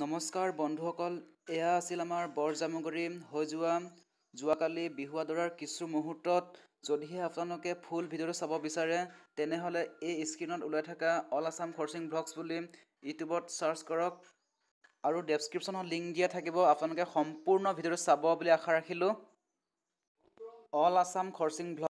নমস্কাৰ বন্ধুসকল এয়া আছিল আমাৰ বৰজামগুৰি হৈ যোৱা যোৱাকালি বিহু আদৰাৰ কিছু মুহূৰ্তত যদিহে আপোনালোকে ফুল ভিডিঅ'টো চাব বিচাৰে তেনেহ'লে এই স্ক্ৰীণত ওলাই থকা অল আছাম খৰচিং ব্লগছ বুলি ইউটিউবত চাৰ্চ কৰক আৰু ডেছক্ৰিপশ্যনত লিংক দিয়া থাকিব আপোনালোকে সম্পূৰ্ণ ভিডিঅ'টো চাব বুলি আশা ৰাখিলোঁ অল আছাম খৰচিং ব্লগ